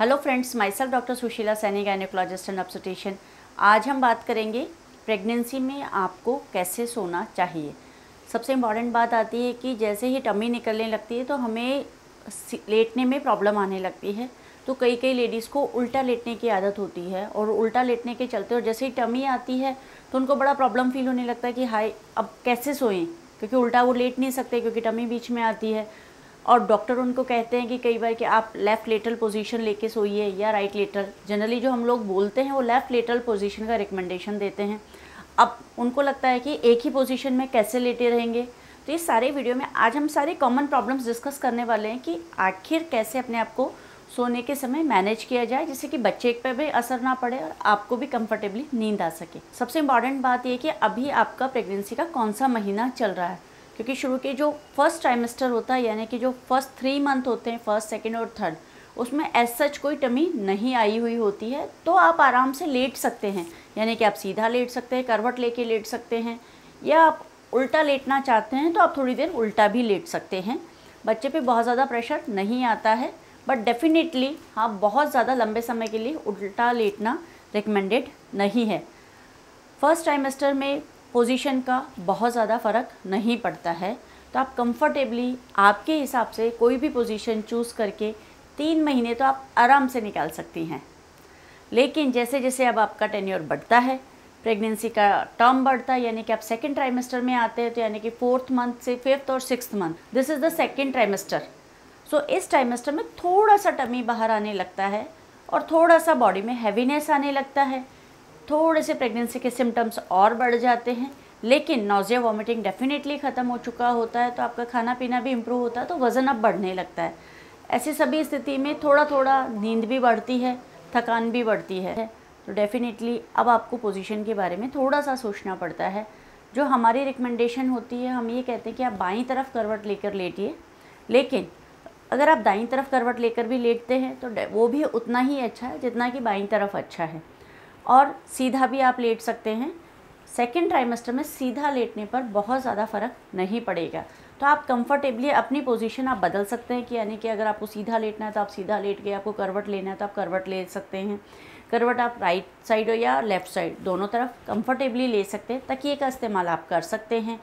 hello friends myself doctor Sushila Saini gynaecologist and obstetrician आज हम बात करेंगे प्रेगनेंसी में आपको कैसे सोना चाहिए सबसे इम्पॉर्टेंट बात आती है कि जैसे ही टमी निकलने लगती है तो हमें लेटने में प्रॉब्लम आने लगती है तो कई कई लेडीज़ को उल्टा लेटने की आदत होती है और उल्टा लेटने के चलते और जैसे ही टमी आती है तो उनको बड़ा प्रॉब्लम फील होने लगता है कि हाई अब कैसे सोएं क्योंकि उल्टा वो लेट नहीं सकते क्योंकि टमी बीच में आती है और डॉक्टर उनको कहते हैं कि कई बार कि आप लेफ़्ट लेटरल पोजीशन लेके सोइए या राइट लेटल जनरली जो हम लोग बोलते हैं वो लेफ़्ट लेटरल पोजीशन का रिकमेंडेशन देते हैं अब उनको लगता है कि एक ही पोजीशन में कैसे लेटे रहेंगे तो ये सारे वीडियो में आज हम सारे कॉमन प्रॉब्लम्स डिस्कस करने वाले हैं कि आखिर कैसे अपने आप को सोने के समय मैनेज किया जाए जिससे कि बच्चे पर भी असर ना पड़े और आपको भी कंफर्टेबली नींद आ सके सबसे इम्पॉर्टेंट बात यह कि अभी आपका प्रेगनेंसी का कौन सा महीना चल रहा है क्योंकि शुरू के जो फर्स्ट ट्राइमेस्टर होता है यानी कि जो फर्स्ट थ्री मंथ होते हैं फर्स्ट सेकेंड और थर्ड उसमें एज सच कोई टमी नहीं आई हुई होती है तो आप आराम से लेट सकते हैं यानी कि आप सीधा लेट सकते हैं करवट लेके लेट सकते हैं या आप उल्टा लेटना चाहते हैं तो आप थोड़ी देर उल्टा भी लेट सकते हैं बच्चे पे बहुत ज़्यादा प्रेशर नहीं आता है बट डेफिनेटली हाँ बहुत ज़्यादा लंबे समय के लिए उल्टा लेटना रिकमेंडेड नहीं है फर्स्ट ट्राइमेस्टर में पोजीशन का बहुत ज़्यादा फ़र्क नहीं पड़ता है तो आप कंफर्टेबली आपके हिसाब से कोई भी पोजीशन चूज़ करके तीन महीने तो आप आराम से निकाल सकती हैं लेकिन जैसे जैसे अब आपका टेन्योर बढ़ता है प्रेगनेंसी का टर्म बढ़ता है यानी कि आप सेकेंड ट्राइमेस्टर में आते हैं तो यानी कि फोर्थ मंथ से फिफ्थ और six month this is the second trimester so इस ट्राइमेस्टर में थोड़ा सा टमी बाहर आने लगता है और थोड़ा सा बॉडी में हैवीनेस आने लगता है थोड़े से प्रेगनेंसी के सिम्टम्स और बढ़ जाते हैं लेकिन नोज़िया वॉमिटिंग डेफिनेटली ख़त्म हो चुका होता है तो आपका खाना पीना भी इम्प्रूव होता है तो वज़न अब बढ़ने लगता है ऐसी सभी स्थिति में थोड़ा थोड़ा नींद भी बढ़ती है थकान भी बढ़ती है तो डेफिनेटली अब आपको पोजीशन के बारे में थोड़ा सा सोचना पड़ता है जो हमारी रिकमेंडेशन होती है हम ये कहते हैं कि आप बाईं तरफ करवट लेकर लेटिए लेकिन अगर आप दाईं तरफ करवट लेकर भी लेटते हैं तो वो भी उतना ही अच्छा है जितना कि बाईं तरफ अच्छा है और सीधा भी आप लेट सकते हैं सेकेंड ट्राइमेस्टर में सीधा लेटने पर बहुत ज़्यादा फ़र्क नहीं पड़ेगा तो आप कंफर्टेबली अपनी पोजीशन आप बदल सकते हैं कि यानी कि अगर आपको सीधा लेटना है तो आप सीधा लेट गए आपको करवट लेना है तो आप करवट ले सकते हैं करवट आप राइट साइड हो या लेफ़्ट साइड दोनों तरफ कंफर्टेबली ले सकते हैं तकिए का इस्तेमाल आप कर सकते हैं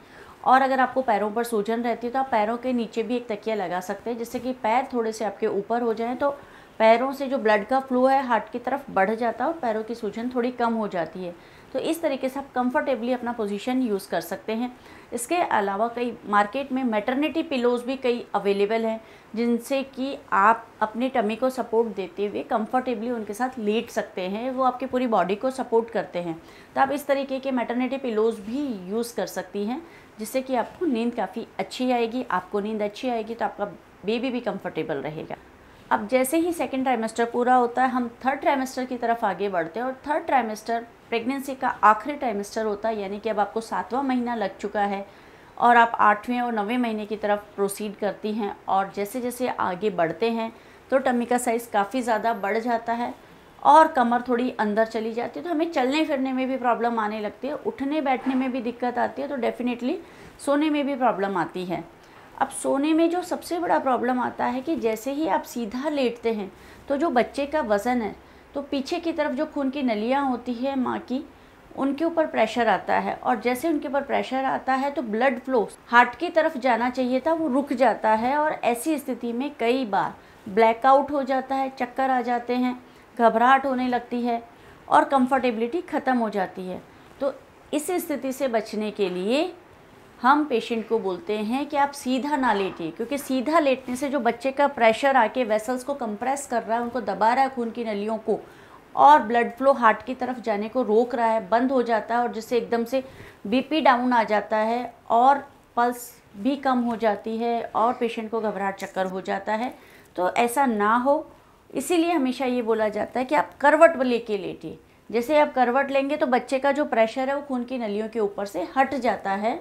और अगर आपको पैरों पर सूजन रहती है तो आप पैरों के नीचे भी एक तकिया लगा सकते हैं जिससे कि पैर थोड़े से आपके ऊपर हो जाएँ तो पैरों से जो ब्लड का फ्लो है हार्ट की तरफ बढ़ जाता है और पैरों की सूजन थोड़ी कम हो जाती है तो इस तरीके से आप कंफर्टेबली अपना पोजीशन यूज़ कर सकते हैं इसके अलावा कई मार्केट में मैटरनिटी पिलोज़ भी कई अवेलेबल हैं जिनसे कि आप अपने टमी को सपोर्ट देते हुए कंफर्टेबली उनके साथ लेट सकते हैं वो आपकी पूरी बॉडी को सपोर्ट करते हैं तो आप इस तरीके के मैटरनिटी पिलोज़ भी यूज़ कर सकती हैं जिससे कि आपको नींद काफ़ी अच्छी आएगी आपको नींद अच्छी आएगी तो आपका बेबी भी कंफर्टेबल रहेगा अब जैसे ही सेकेंड ट्राइमेस्टर पूरा होता है हम थर्ड ट्राइमेस्टर की तरफ आगे बढ़ते हैं और थर्ड ट्राइमेस्टर प्रेगनेंसी का आखिरी ट्राइमेस्टर होता है यानी कि अब आपको सातवां महीना लग चुका है और आप आठवें और नवें महीने की तरफ प्रोसीड करती हैं और जैसे जैसे आगे बढ़ते हैं तो टमी का साइज़ काफ़ी ज़्यादा बढ़ जाता है और कमर थोड़ी अंदर चली जाती है तो हमें चलने फिरने में भी प्रॉब्लम आने लगती है उठने बैठने में भी दिक्कत आती है तो डेफ़िनेटली सोने में भी प्रॉब्लम आती है अब सोने में जो सबसे बड़ा प्रॉब्लम आता है कि जैसे ही आप सीधा लेटते हैं तो जो बच्चे का वज़न है तो पीछे की तरफ जो खून की नलियाँ होती है माँ की उनके ऊपर प्रेशर आता है और जैसे उनके ऊपर प्रेशर आता है तो ब्लड फ्लो हार्ट की तरफ जाना चाहिए था वो रुक जाता है और ऐसी स्थिति में कई बार ब्लैकआउट हो जाता है चक्कर आ जाते हैं घबराहट होने लगती है और कंफर्टेबिलिटी ख़त्म हो जाती है तो इस स्थिति से बचने के लिए हम पेशेंट को बोलते हैं कि आप सीधा ना लेटिए क्योंकि सीधा लेटने से जो बच्चे का प्रेशर आके वेसल्स को कंप्रेस कर रहा है उनको दबा रहा है खून की नलियों को और ब्लड फ्लो हार्ट की तरफ जाने को रोक रहा है बंद हो जाता है और जिससे एकदम से बीपी डाउन आ जाता है और पल्स भी कम हो जाती है और पेशेंट को घबराहट चक्कर हो जाता है तो ऐसा ना हो इसीलिए हमेशा ये बोला जाता है कि आप करवट लेके लेटिए जैसे आप करवट लेंगे तो बच्चे का जो प्रेशर है वो खून की नलियों के ऊपर से हट जाता है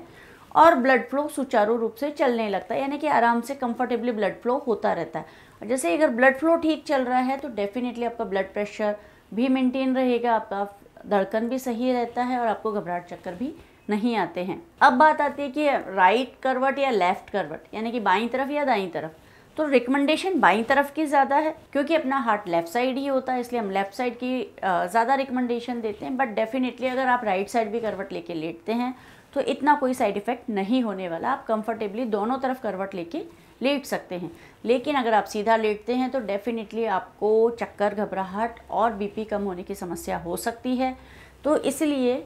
और ब्लड फ्लो सुचारू रूप से चलने लगता है यानी कि आराम से कंफर्टेबली ब्लड फ्लो होता रहता है और जैसे अगर ब्लड फ्लो ठीक चल रहा है तो डेफिनेटली आपका ब्लड प्रेशर भी मेंटेन रहेगा आपका धड़कन भी सही रहता है और आपको घबराहट चक्कर भी नहीं आते हैं अब बात आती है कि राइट करवट या लेफ़्ट करवट यानी कि बाई तरफ या दाई तरफ तो रिकमेंडेशन बाई तरफ की ज़्यादा है क्योंकि अपना हार्ट लेफ़्ट साइड ही होता है इसलिए हम लेफ़्ट साइड की ज़्यादा रिकमेंडेशन देते हैं बट डेफिनेटली अगर आप राइट साइड भी करवट लेके लेटते हैं तो इतना कोई साइड इफ़ेक्ट नहीं होने वाला आप कंफर्टेबली दोनों तरफ करवट लेके लेट सकते हैं लेकिन अगर आप सीधा लेटते हैं तो डेफ़िनेटली आपको चक्कर घबराहट और बीपी कम होने की समस्या हो सकती है तो इसलिए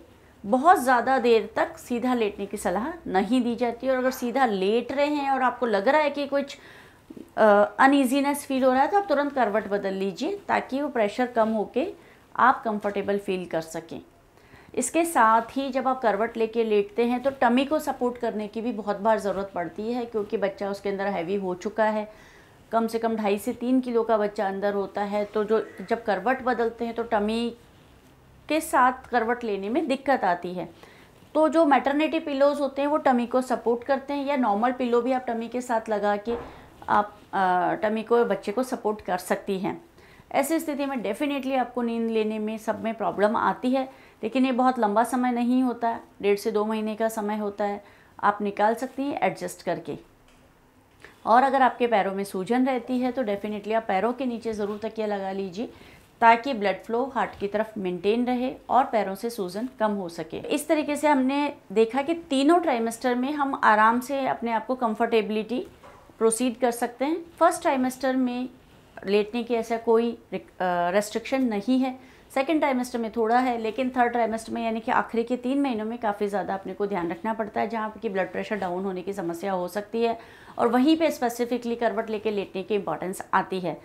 बहुत ज़्यादा देर तक सीधा लेटने की सलाह नहीं दी जाती और अगर सीधा लेट रहे हैं और आपको लग रहा है कि कुछ अनइजीनेस फील हो रहा है तो आप तुरंत करवट बदल लीजिए ताकि वो प्रेशर कम होके आप कंफर्टेबल फील कर सकें इसके साथ ही जब आप करवट लेके लेटते हैं तो टमी को सपोर्ट करने की भी बहुत बार ज़रूरत पड़ती है क्योंकि बच्चा उसके अंदर हैवी हो चुका है कम से कम ढाई से तीन किलो का बच्चा अंदर होता है तो जो जब करवट बदलते हैं तो टमी के साथ करवट लेने में दिक्कत आती है तो जो मैटरनिटी पिलोज होते हैं वो टमी को सपोर्ट करते हैं या नॉर्मल पिलो भी आप टमी के साथ लगा के आप टमी को बच्चे को सपोर्ट कर सकती हैं ऐसी स्थिति में डेफिनेटली आपको नींद लेने में सब में प्रॉब्लम आती है लेकिन ये बहुत लंबा समय नहीं होता डेढ़ से दो महीने का समय होता है आप निकाल सकती हैं एडजस्ट करके और अगर आपके पैरों में सूजन रहती है तो डेफ़िनेटली आप पैरों के नीचे ज़रूर तकिया लगा लीजिए ताकि ब्लड फ्लो हार्ट की तरफ मेंटेन रहे और पैरों से सूजन कम हो सके इस तरीके से हमने देखा कि तीनों ट्राइमेस्टर में हम आराम से अपने आप को कम्फर्टेबिलिटी प्रोसीड कर सकते हैं फर्स्ट ट्राइमेस्टर में लेटने की ऐसा कोई रेस्ट्रिक्शन नहीं है सेकेंड ट्राइमेस्टर में थोड़ा है लेकिन थर्ड ट्राइमेस्टर में यानी कि आखिरी के तीन महीनों में काफ़ी ज़्यादा अपने को ध्यान रखना पड़ता है जहाँ आपकी ब्लड प्रेशर डाउन होने की समस्या हो सकती है और वहीं पर स्पेसिफिकली करवट लेके लेटने की इंपॉर्टेंस आती है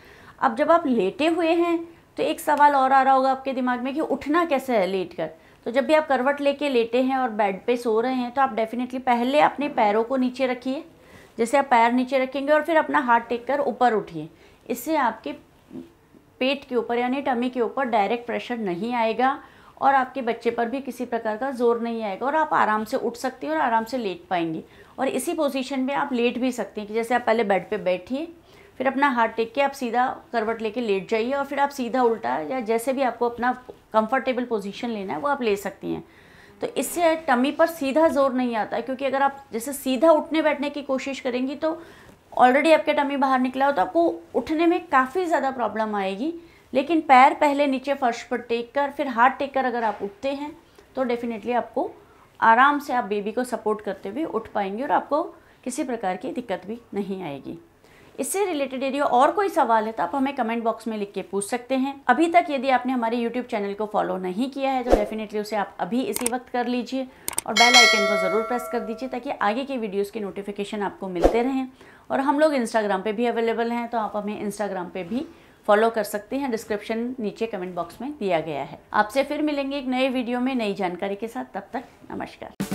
अब जब आप लेटे हुए हैं तो एक सवाल और आ रहा होगा आपके दिमाग में कि उठना कैसे है लेट कर तो जब भी आप करवट लेके लेटे हैं और बेड पे सो रहे हैं तो आप डेफिनेटली पहले अपने पैरों को नीचे रखिए जैसे आप पैर नीचे रखेंगे और फिर अपना हाथ टेक कर ऊपर उठिए इससे आपके पेट के ऊपर यानी टमी के ऊपर डायरेक्ट प्रेशर नहीं आएगा और आपके बच्चे पर भी किसी प्रकार का जोर नहीं आएगा और आप आराम से उठ सकती हैं और आराम से लेट पाएंगे और इसी पोजीशन में आप लेट भी सकती हैं कि जैसे आप पहले बेड पे बैठिए फिर अपना हाथ टेक के आप सीधा करवट लेके लेट जाइए और फिर आप सीधा उल्टा या जैसे भी आपको अपना कंफर्टेबल पोजीशन लेना है वो आप ले सकती हैं तो इससे टमी पर सीधा जोर नहीं आता क्योंकि अगर आप जैसे सीधा उठने बैठने की कोशिश करेंगी तो ऑलरेडी आपके टमी बाहर निकला हो तो आपको उठने में काफ़ी ज़्यादा प्रॉब्लम आएगी लेकिन पैर पहले नीचे फर्श पर टेक कर फिर हाथ टेक कर अगर आप उठते हैं तो डेफिनेटली आपको आराम से आप बेबी को सपोर्ट करते हुए उठ पाएंगे और आपको किसी प्रकार की दिक्कत भी नहीं आएगी इससे रिलेटेड यदि और कोई सवाल है तो आप हमें कमेंट बॉक्स में लिख के पूछ सकते हैं अभी तक यदि आपने हमारे यूट्यूब चैनल को फॉलो नहीं किया है तो डेफिनेटली उसे आप अभी इसी वक्त कर लीजिए और बेल आइकन को ज़रूर प्रेस कर दीजिए ताकि आगे की वीडियोज़ के नोटिफिकेशन आपको मिलते रहें और हम लोग इंस्टाग्राम पे भी अवेलेबल हैं तो आप हमें इंस्टाग्राम पे भी फॉलो कर सकते हैं डिस्क्रिप्शन नीचे कमेंट बॉक्स में दिया गया है आपसे फिर मिलेंगे एक नए वीडियो में नई जानकारी के साथ तब तक नमस्कार